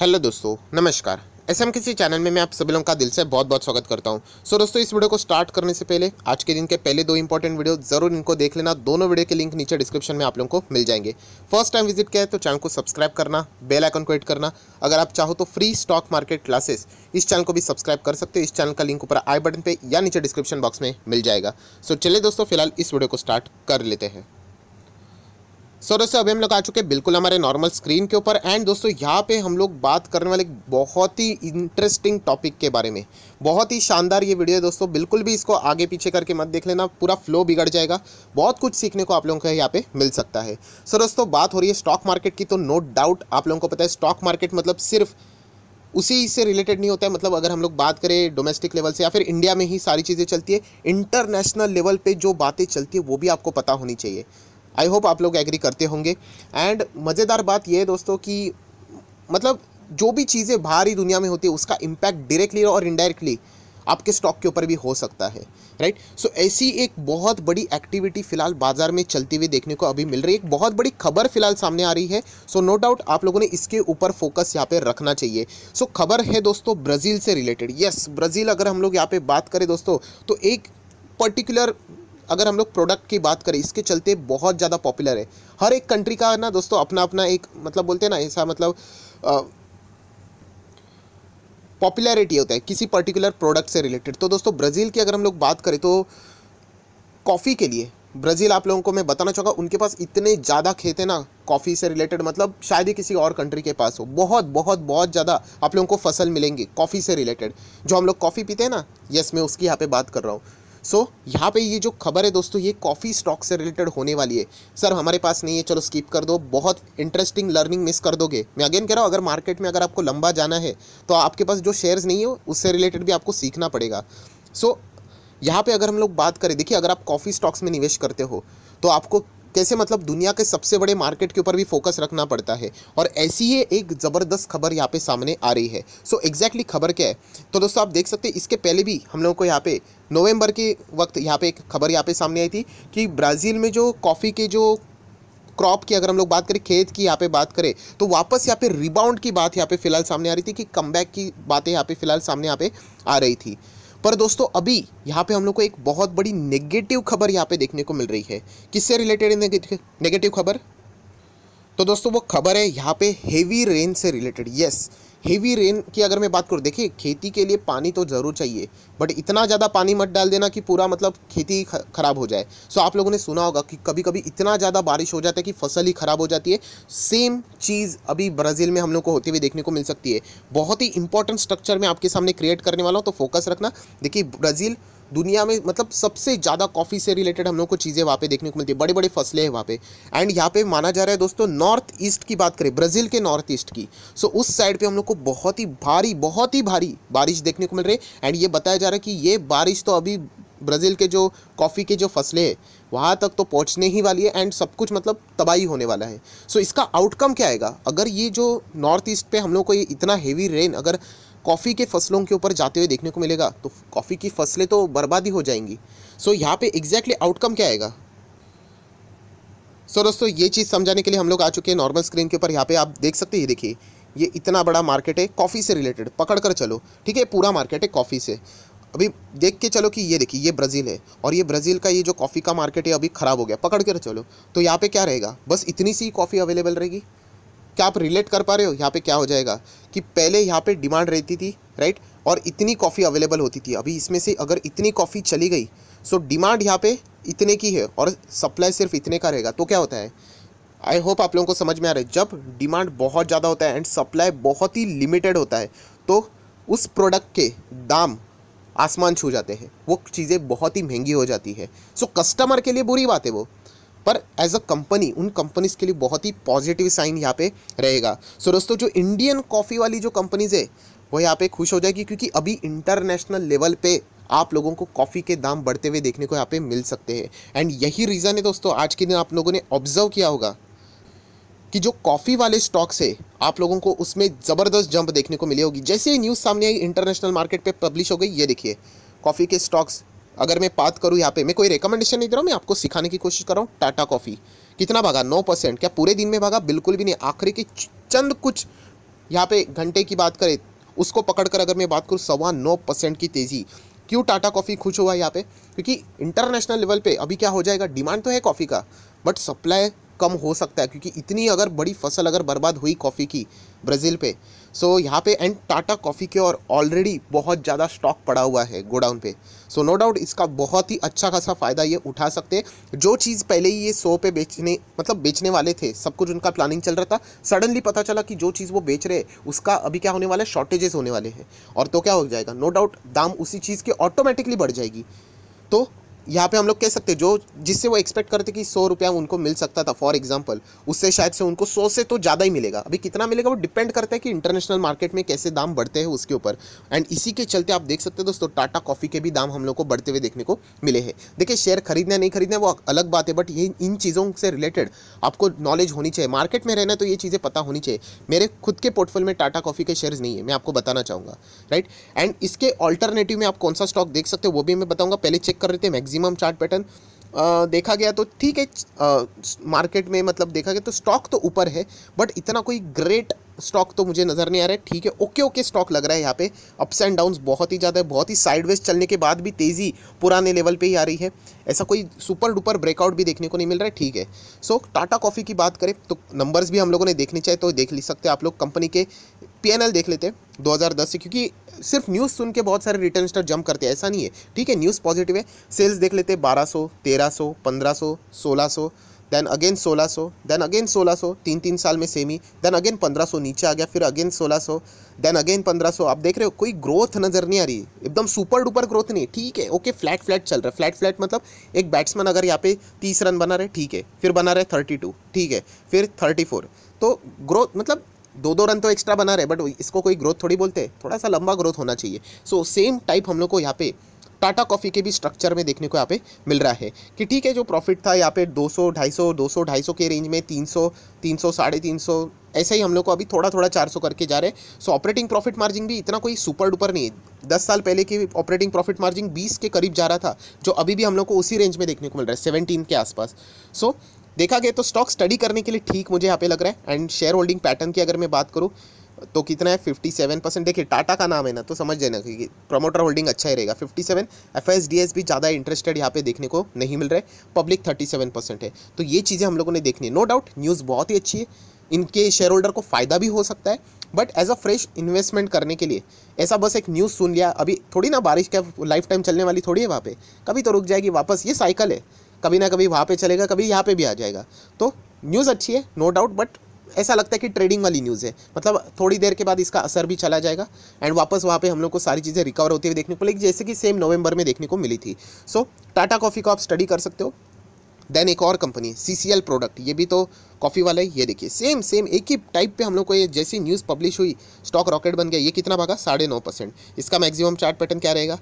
hello दोस्तों नमस्कार S M किसी चैनल में मैं आप सभी लोगों का दिल से बहुत बहुत स्वागत करता हूं सो so, दोस्तों इस वीडियो को स्टार्ट करने से पहले आज के दिन के पहले दो इंपॉर्टेंट वीडियो जरूर इनको देख लेना दोनों वीडियो के लिंक नीचे डिस्क्रिप्शन में आप लोगों को मिल जाएंगे फर्स्ट टाइम विजिट किया है तो चैनल को सब्सक्राइब करना बेल आइकन को एड करना अगर आप चाहो तो फ्री स्टॉक मार्केट क्लासेस इस चैनल को भी सब्सक्राइब कर सकते हो इस चैनल का लिंक ऊपर आई बटन पर या नीचे डिस्क्रिप्शन बॉक्स में मिल जाएगा सो so, चलिए दोस्तों फिलहाल इस वीडियो को स्टार्ट कर लेते हैं सो so, दोस्तों अभी हम लोग आ चुके हैं बिल्कुल हमारे नॉर्मल स्क्रीन के ऊपर एंड दोस्तों यहाँ पे हम लोग बात करने वाले बहुत ही इंटरेस्टिंग टॉपिक के बारे में बहुत ही शानदार ये वीडियो है दोस्तों बिल्कुल भी इसको आगे पीछे करके मत देख लेना पूरा फ्लो बिगड़ जाएगा बहुत कुछ सीखने को आप लोगों को यहाँ पे मिल सकता है सो so, दोस्तों बात हो रही है स्टॉक मार्केट की तो नो डाउट आप लोगों को पता है स्टॉक मार्केट मतलब सिर्फ उसी से रिलेटेड नहीं होता है मतलब अगर हम लोग बात करें डोमेस्टिक लेवल से या फिर इंडिया में ही सारी चीज़ें चलती है इंटरनेशनल लेवल पर जो बातें चलती है वो भी आपको पता होनी चाहिए आई होप आप लोग एग्री करते होंगे एंड मज़ेदार बात यह है दोस्तों कि मतलब जो भी चीज़ें बाहरी दुनिया में होती है उसका इम्पैक्ट डायरेक्टली और इनडायरेक्टली आपके स्टॉक के ऊपर भी हो सकता है राइट सो so, ऐसी एक बहुत बड़ी एक्टिविटी फिलहाल बाजार में चलती हुई देखने को अभी मिल रही है एक बहुत बड़ी खबर फिलहाल सामने आ रही है सो नो डाउट आप लोगों ने इसके ऊपर फोकस यहाँ पे रखना चाहिए सो so, खबर है दोस्तों ब्राज़ील से रिलेटेड यस ब्राज़ील अगर हम लोग यहाँ पे बात करें दोस्तों तो एक पर्टिकुलर अगर हम लोग प्रोडक्ट की बात करें इसके चलते बहुत ज़्यादा पॉपुलर है हर एक कंट्री का ना दोस्तों अपना अपना एक मतलब बोलते हैं ना ऐसा मतलब पॉपुलैरिटी होता है किसी पर्टिकुलर प्रोडक्ट से रिलेटेड तो दोस्तों ब्राज़ील की अगर हम लोग बात करें तो कॉफ़ी के लिए ब्राज़ील आप लोगों को मैं बताना चाहूँगा उनके पास इतने ज़्यादा खेत हैं ना कॉफ़ी से रिलेटेड मतलब शायद ही किसी और कंट्री के पास हो बहुत बहुत बहुत ज़्यादा आप लोगों को फसल मिलेंगी कॉफ़ी से रिलेटेड जो हम लोग कॉफ़ी पीते हैं ना यस मैं उसकी यहाँ पे बात कर रहा हूँ सो so, यहाँ पे ये जो खबर है दोस्तों ये कॉफ़ी स्टॉक से रिलेटेड होने वाली है सर हमारे पास नहीं है चलो स्किप कर दो बहुत इंटरेस्टिंग लर्निंग मिस कर दोगे मैं अगेन कह रहा हूँ अगर मार्केट में अगर आपको लंबा जाना है तो आपके पास जो शेयर्स नहीं है उससे रिलेटेड भी आपको सीखना पड़ेगा सो so, यहाँ पे अगर हम लोग बात करें देखिए अगर आप कॉफ़ी स्टॉक्स में निवेश करते हो तो आपको कैसे मतलब दुनिया के सबसे बड़े मार्केट के ऊपर भी फोकस रखना पड़ता है और ऐसी ही एक ज़बरदस्त खबर यहाँ पे सामने आ रही है सो so, एग्जैक्टली exactly खबर क्या है तो दोस्तों आप देख सकते हैं इसके पहले भी हम लोगों को यहाँ पे नवंबर के वक्त यहाँ पे एक खबर यहाँ पे सामने आई थी कि ब्राज़ील में जो कॉफ़ी के जो क्रॉप की अगर हम लोग बात करें खेत की यहाँ पे बात करें तो वापस यहाँ पे रिबाउंड की बात यहाँ पे फिलहाल सामने आ रही थी कि कम की बातें यहाँ पे फिलहाल सामने यहाँ पे आ रही थी पर दोस्तों अभी यहाँ पे हम लोग को एक बहुत बड़ी नेगेटिव खबर यहाँ पे देखने को मिल रही है किससे रिलेटेड नेगेटिव खबर तो दोस्तों वो खबर है यहाँ पे हेवी रेन से रिलेटेड यस हेवी रेन की अगर मैं बात करूँ देखिए खेती के लिए पानी तो ज़रूर चाहिए बट इतना ज़्यादा पानी मत डाल देना कि पूरा मतलब खेती ख़राब हो जाए सो आप लोगों ने सुना होगा कि कभी कभी इतना ज़्यादा बारिश हो जाता है कि फसल ही ख़राब हो जाती है सेम चीज़ अभी ब्राज़ील में हम लोग को होते हुए देखने को मिल सकती है बहुत ही इंपॉर्टेंट स्ट्रक्चर में आपके सामने क्रिएट करने वाला हूँ तो फोकस रखना देखिए ब्राज़ील दुनिया में मतलब सबसे ज़्यादा कॉफ़ी से रिलेटेड हम लोग को चीज़ें वहाँ पे देखने को मिलती है बड़े बड़े फसलें हैं वहाँ पे एंड यहाँ पे माना जा रहा है दोस्तों नॉर्थ ईस्ट की बात करें ब्राज़ील के नॉर्थ ईस्ट की सो so, उस साइड पे हम लोग को बहुत ही भारी बहुत ही भारी बारिश देखने को मिल रही है एंड ये बताया जा रहा है कि ये बारिश तो अभी ब्राज़ील के जो कॉफ़ी के जो फसलें हैं वहाँ तक तो पहुँचने ही वाली है एंड सब कुछ मतलब तबाही होने वाला है सो so, इसका आउटकम क्या आएगा अगर ये जो नॉर्थ ईस्ट पर हम लोग को ये इतना हेवी रेन अगर कॉफ़ी के फसलों के ऊपर जाते हुए देखने को मिलेगा तो कॉफ़ी की फसलें तो बर्बाद ही हो जाएंगी सो यहाँ पे एग्जैक्टली आउटकम क्या आएगा सो दोस्तों ये चीज़ समझाने के लिए हम लोग आ चुके हैं नॉर्मल स्क्रीन के ऊपर यहाँ पे आप देख सकते हैं देखिए ये इतना बड़ा मार्केट है कॉफ़ी से रिलेटेड पकड़ कर चलो ठीक है पूरा मार्केट है कॉफ़ी से अभी देख के चलो कि ये देखिए ये ब्राज़ील है और ये ब्राज़ील का ये जो कॉफ़ी का मार्केट है अभी ख़राब हो गया पकड़ कर चलो तो यहाँ पे क्या रहेगा बस इतनी सी कॉफ़ी अवेलेबल रहेगी क्या आप रिलेट कर पा रहे हो यहाँ पे क्या हो जाएगा कि पहले यहाँ पे डिमांड रहती थी राइट और इतनी कॉफ़ी अवेलेबल होती थी अभी इसमें से अगर इतनी कॉफ़ी चली गई सो डिमांड यहाँ पे इतने की है और सप्लाई सिर्फ इतने का रहेगा तो क्या होता है आई होप आप लोगों को समझ में आ रहा है जब डिमांड बहुत ज़्यादा होता है एंड सप्लाई बहुत ही लिमिटेड होता है तो उस प्रोडक्ट के दाम आसमान छू जाते हैं वो चीज़ें बहुत ही महंगी हो जाती है सो कस्टमर के लिए बुरी बात है वो पर एज अ कंपनी उन कंपनीज के लिए बहुत ही पॉजिटिव साइन यहाँ पे रहेगा सो दोस्तों जो इंडियन कॉफ़ी वाली जो कंपनीज है वो यहाँ पे खुश हो जाएगी क्योंकि अभी इंटरनेशनल लेवल पे आप लोगों को कॉफ़ी के दाम बढ़ते हुए देखने को यहाँ पे मिल सकते हैं एंड यही रीज़न है दोस्तों आज के दिन आप लोगों ने ऑब्जर्व किया होगा कि जो कॉफ़ी वाले स्टॉक्स है आप लोगों को उसमें ज़बरदस्त जंप देखने को मिली होगी जैसे ही न्यूज़ सामने आई इंटरनेशनल मार्केट पे पब्लिश हो गई ये देखिए कॉफ़ी के स्टॉक्स अगर मैं बात करूँ यहाँ पे मैं कोई रिकमेंडेशन नहीं दे रहा हूँ मैं आपको सिखाने की कोशिश कर रहा हूँ टाटा कॉफ़ी कितना भागा नौ परसेंट क्या पूरे दिन में भागा बिल्कुल भी नहीं आखिरी के चंद कुछ यहाँ पे घंटे की बात करें उसको पकड़कर अगर मैं बात करूँ सवा नौ परसेंट की तेज़ी क्यों टाटा कॉफ़ी खुश हुआ यहाँ पे क्योंकि इंटरनेशनल लेवल पे अभी क्या हो जाएगा डिमांड तो है कॉफ़ी का बट सप्लाई कम हो सकता है क्योंकि इतनी अगर बड़ी फसल अगर बर्बाद हुई कॉफ़ी की ब्राज़ील पे सो so, यहाँ पे एंड टाटा कॉफ़ी के और ऑलरेडी बहुत ज़्यादा स्टॉक पड़ा हुआ है गोडाउन पे सो नो डाउट इसका बहुत ही अच्छा खासा फ़ायदा ये उठा सकते हैं जो चीज़ पहले ही ये सौ पे बेचने मतलब बेचने वाले थे सब कुछ उनका प्लानिंग चल रहा था सडनली पता चला कि जो चीज़ वो बेच रहे उसका अभी क्या होने वाला है शॉर्टेजेस होने वाले हैं और तो क्या हो जाएगा नो डाउट दाम उसी चीज़ के ऑटोमेटिकली बढ़ जाएगी तो यहाँ पे हम लोग कह सकते हैं जो जिससे वो एक्सपेक्ट करते कि सौ रुपया उनको मिल सकता था फॉर एग्जाम्पल उससे शायद से उनको सौ से तो ज़्यादा ही मिलेगा अभी कितना मिलेगा वो डिपेंड करता है कि इंटरनेशनल मार्केट में कैसे दाम बढ़ते हैं उसके ऊपर एंड इसी के चलते आप देख सकते हैं दोस्तों टाटा कॉफ़ी के भी दाम हम लोग को बढ़ते हुए देखने को मिले हैं देखिए शेयर खरीदने नहीं खरीदना वो अलग बात है बट ये इन चीज़ों से रिलेटेड आपको नॉलेज होनी चाहिए मार्केट में रहना तो ये चीज़ें पता होनी चाहिए मेरे खुद के पोर्टफोल में टाटा कॉफ़ी के शेयर्स नहीं है मैं आपको बताना चाहूँगा राइट एंड इसके ऑल्टरनेटिव में आप कौन सा स्टॉक देख सकते हो वो भी मैं बताऊँगा पहले चेक कर रहे थे मैगजीम मैक्सिमम चार्ट पैटर्न देखा गया तो ठीक है मार्केट में मतलब देखा गया तो स्टॉक तो ऊपर है बट इतना कोई ग्रेट स्टॉक तो मुझे नज़र नहीं आ रहा है ठीक है ओके ओके स्टॉक लग रहा है यहाँ पे अप्स एंड डाउन्स बहुत ही ज़्यादा है बहुत ही साइडवेज चलने के बाद भी तेज़ी पुराने लेवल पे ही आ रही है ऐसा कोई सुपर डुपर ब्रेकआउट भी देखने को नहीं मिल रहा है ठीक है सो टाटा कॉफ़ी की बात करें तो नंबर्स भी हम लोगों ने देखने चाहिए तो देख ले सकते आप लोग कंपनी के पी देख लेते हैं दो से क्योंकि सिर्फ न्यूज़ सुन के बहुत सारे रिटर्न स्टार जंप करते हैं ऐसा नहीं है ठीक है न्यूज़ पॉजिटिव है सेल्स देख लेते हैं बारह सौ तेरह सौ पंद्रह सौ सोलह सौ देन अगेन सोलह सौ देन अगेन सोलह सौ तीन तीन साल में सेम ही देन अगेन पंद्रह सौ नीचे आ गया फिर अगेन सोलह सौ देन अगेन पंद्रह सौ आप देख रहे हो कोई ग्रोथ नज़र नहीं आ रही एकदम सुपर डुपर ग्रोथ नहीं ठीक है ओके फ्लैट फ्लैट चल रहा है फ्लैट फ्लैट मतलब एक बैट्समैन अगर यहाँ पे तीस रन बना रहे ठीक है फिर बना रहे टू ठीक है फिर फोर तो ग्रोथ मतलब दो दो रन तो एक्स्ट्रा बना रहे बट इसको कोई ग्रोथ थोड़ी बोलते थोड़ा सा लंबा ग्रोथ होना चाहिए सो सेम टाइप हम लोग को यहाँ पे टाटा कॉफ़ी के भी स्ट्रक्चर में देखने को यहाँ पे मिल रहा है कि ठीक है जो प्रॉफिट था यहाँ पे 200 250 200 250 के रेंज में 300 300 साढ़े तीन सौ ऐसे ही हम लोग को अभी थोड़ा थोड़ा 400 करके जा रहे हैं सो ऑपरेटिंग प्रॉफिट मार्जिन भी इतना कोई सुपर डुपर नहीं है दस साल पहले की ऑपरेटिंग प्रॉफिट मार्जिन बीस के करीब जा रहा था जो अभी भी हम लोग को उसी रेंज में देखने को मिल रहा है सेवनटीन के आसपास सो so, देखा गया तो स्टॉक स्टडी करने के लिए ठीक मुझे यहाँ पे लग रहा है एंड शेयर होल्डिंग पैटर्न की अगर मैं बात करूँ तो कितना है फिफ्टी सेवन परसेंट देखिए टाटा का नाम है ना तो समझ देना कि प्रमोटर होल्डिंग अच्छा ही रहेगा fifty seven F S D S भी ज़्यादा इंटरेस्टेड यहाँ पे देखने को नहीं मिल रहा है पब्लिक थर्टी सेवन परसेंट है तो ये चीज़ें हम लोगों ने देखनी है नो डाउट न्यूज़ बहुत ही अच्छी है इनके शेयर होल्डर को फ़ायदा भी हो सकता है but as a fresh investment करने के लिए ऐसा बस एक न्यूज़ सुन लिया अभी थोड़ी ना बारिश का लाइफ टाइम चलने वाली थोड़ी है वहाँ पर कभी तो रुक जाएगी वापस ये साइकिल है कभी ना कभी वहाँ पे चलेगा कभी यहाँ पे भी आ जाएगा तो न्यूज़ अच्छी है नो डाउट बट ऐसा लगता है कि ट्रेडिंग वाली न्यूज़ है मतलब थोड़ी देर के बाद इसका असर भी चला जाएगा एंड वापस वहाँ पे हम लोग को सारी चीज़ें रिकवर होती हुई देखने को मिलेगी जैसे कि सेम नवंबर में देखने को मिली थी सो टाटा कॉफ़ी को आप स्टडी कर सकते हो देन एक और company C C L product ये भी तो कॉफ़ी वाला ही ये देखिए सेम सेम एक ही टाइप पे हम लोग को ये जैसी न्यूज़ पब्लिश हुई स्टॉक रॉकेट बन गया ये कितना भागा साढ़े नौ परसेंट इसका मैक्सिमम चार्ट पैटर्न क्या रहेगा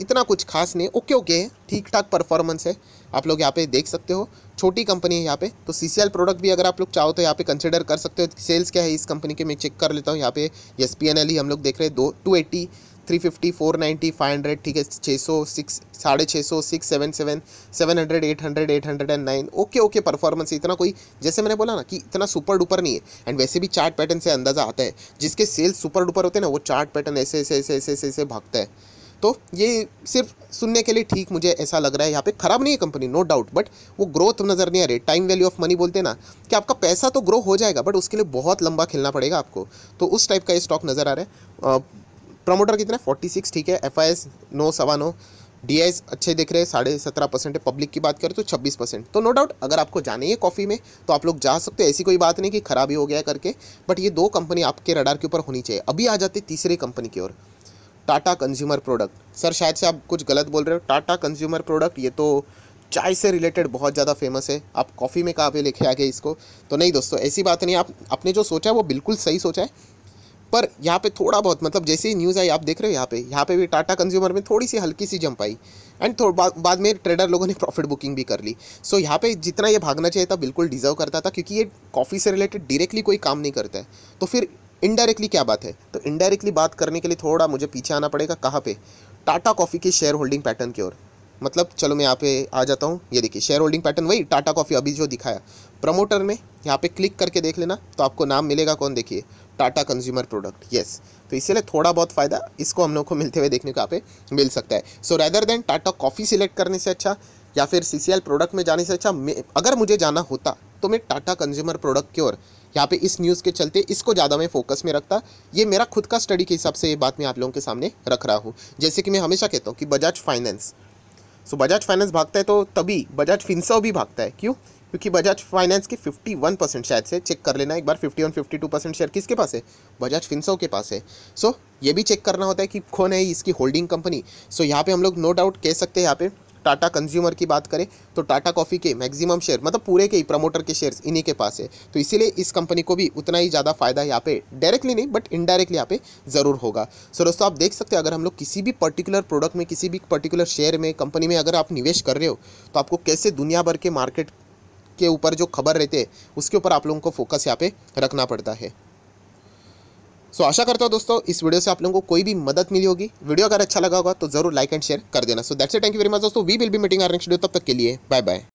इतना कुछ खास नहीं ओके ओके ठीक ठाक परफॉर्मेंस है आप लोग यहाँ पे देख सकते हो छोटी कंपनी है यहाँ पे तो सी प्रोडक्ट भी अगर आप लोग चाहो तो यहाँ पे कंसिडर कर सकते हो सेल्स क्या है इस कंपनी के मैं चेक कर लेता हूँ यहाँ पे एस पी एन एल ही हम लोग देख रहे हैं दो two eighty three fifty four ninety five hundred ठीक है छः सौ सिक्स साढ़े छः सौ six seven seven seven hundred eight hundred eight hundred and nine okay okay performance इतना कोई जैसे मैंने बोला ना कि इतना सुपर डुपर नहीं है एंड वैसे भी चार्ट पैटर्न से अंदाज़ा आता है जिसके सेल्स सुपर डुपर होते हैं ना वो चार्ट पैटर्न ऐसे ऐसे ऐसे ऐसे ऐसे ऐसे भागता है तो ये सिर्फ सुनने के लिए ठीक मुझे ऐसा लग रहा है यहाँ पे ख़राब नहीं है कंपनी नो डाउट बट वो ग्रोथ नज़र नहीं आ रही टाइम वैल्यू ऑफ मनी बोलते ना कि आपका पैसा तो ग्रो हो जाएगा बट उसके लिए बहुत लंबा खेलना पड़ेगा आपको तो उस टाइप का ये स्टॉक नज़र आ रहा है प्रमोटर कितना है फोर्टी सिक्स ठीक है एफ आई एस नौ सवा नौ डी आई एस अच्छे दिख रहे हैं साढ़े सत्रह परसेंट है पब्लिक की बात करें तो छब्बीस परसेंट तो नो डाउट अगर आपको जाना ही है कॉफ़ी में तो आप लोग जा सकते हो ऐसी कोई बात नहीं कि खराबी हो गया करके बट ये दो कंपनी आपके रडार के ऊपर होनी चाहिए अभी आ जाते तीसरी कंपनी की ओर टाटा कंज्यूमर प्रोडक्ट सर शायद से आप कुछ गलत बोल रहे हो टाटा कंज्यूमर प्रोडक्ट ये तो चाय से रिलेटेड बहुत ज़्यादा फेमस है आप कॉफ़ी में कहाँ पे लेके आ गए इसको तो नहीं दोस्तों ऐसी बात नहीं आप अपने जो सोचा है वो बिल्कुल सही सोचा है पर यहाँ पे थोड़ा बहुत मतलब जैसे ही न्यूज़ आई आप देख रहे हो यहाँ पे यहाँ पे भी टाटा कंज्यूमर में थोड़ी सी हल्की सी जंप आई एंड थोड़ा बा, बाद में ट्रेडर लोगों ने प्रॉफिट बुकिंग भी कर ली सो so, यहाँ पे जितना ये भागना चाहिए था बिल्कुल डिजर्व करता था क्योंकि ये कॉफ़ी से रिलेटेड डायरेक्टली कोई काम नहीं करता है तो फिर इनडायरेक्टली क्या बात है तो इनडायरेक्टली बात करने के लिए थोड़ा मुझे पीछे आना पड़ेगा कहाँ पर टाटा कॉफ़ी के शेयर होल्डिंग पैटर्न की ओर मतलब चलो मैं यहाँ पे आ जाता हूँ ये देखिए शेयर होल्डिंग पैटर्न वही टाटा कॉफ़ी अभी जो दिखाया प्रमोटर में यहाँ पे क्लिक करके देख लेना तो आपको नाम मिलेगा कौन देखिए टाटा कंज्यूमर प्रोडक्ट येस तो इसीलिए थोड़ा बहुत फ़ायदा इसको हम लोग को मिलते हुए देखने को यहाँ पे मिल सकता है so rather than Tata coffee select करने से अच्छा या फिर सी प्रोडक्ट में जाने से अच्छा अगर मुझे जाना होता तो मैं टाटा कंज्यूमर प्रोडक्ट की ओर यहाँ पे इस न्यूज़ के चलते इसको ज़्यादा मैं फोकस में रखता ये मेरा खुद का स्टडी के हिसाब से ये बात मैं आप लोगों के सामने रख रहा हूँ जैसे कि मैं हमेशा कहता हूँ कि Bajaj finance so Bajaj finance भागता है तो तभी बजाज फिंसाओ भी भागता है क्यों क्योंकि बजाज फाइनेंस के 51 परसेंट शायद से चेक कर लेना एक बार 51 52 परसेंट शेयर किसके पास है बजाज फिंसो के पास है सो so, ये भी चेक करना होता है कि कौन है इसकी होल्डिंग कंपनी सो so, यहाँ पे हम लोग नो डाउट कह सकते हैं यहाँ पे टाटा कंज्यूमर की बात करें तो टाटा कॉफ़ी के मैक्सिमम शेयर मतलब पूरे के ही प्रमोटर के शेयर्स इन्हीं के पास है तो इसीलिए इस कंपनी को भी उतना ही ज़्यादा फायदा यहाँ पे डायरेक्टली नहीं बट इनडायरेक्टली यहाँ पे ज़रूर होगा सो so, दोस्तों आप देख सकते हैं अगर हम लोग किसी भी पर्टिकुलर प्रोडक्ट में किसी भी पर्टिकुलर शेयर में कंपनी में अगर आप निवेश कर रहे हो तो आपको कैसे दुनिया भर के मार्केट के ऊपर जो खबर रहते हैं उसके ऊपर आप लोगों को फोकस यहाँ पे रखना पड़ता है सो so, आशा करता हूँ दोस्तों इस वीडियो से आप लोगों को कोई भी मदद मिली होगी वीडियो अगर अच्छा लगा होगा तो जरूर लाइक एंड शेयर कर देना so that's a thank you very much दोस्तों we will be meeting our next video तब तक के लिए बाय बाय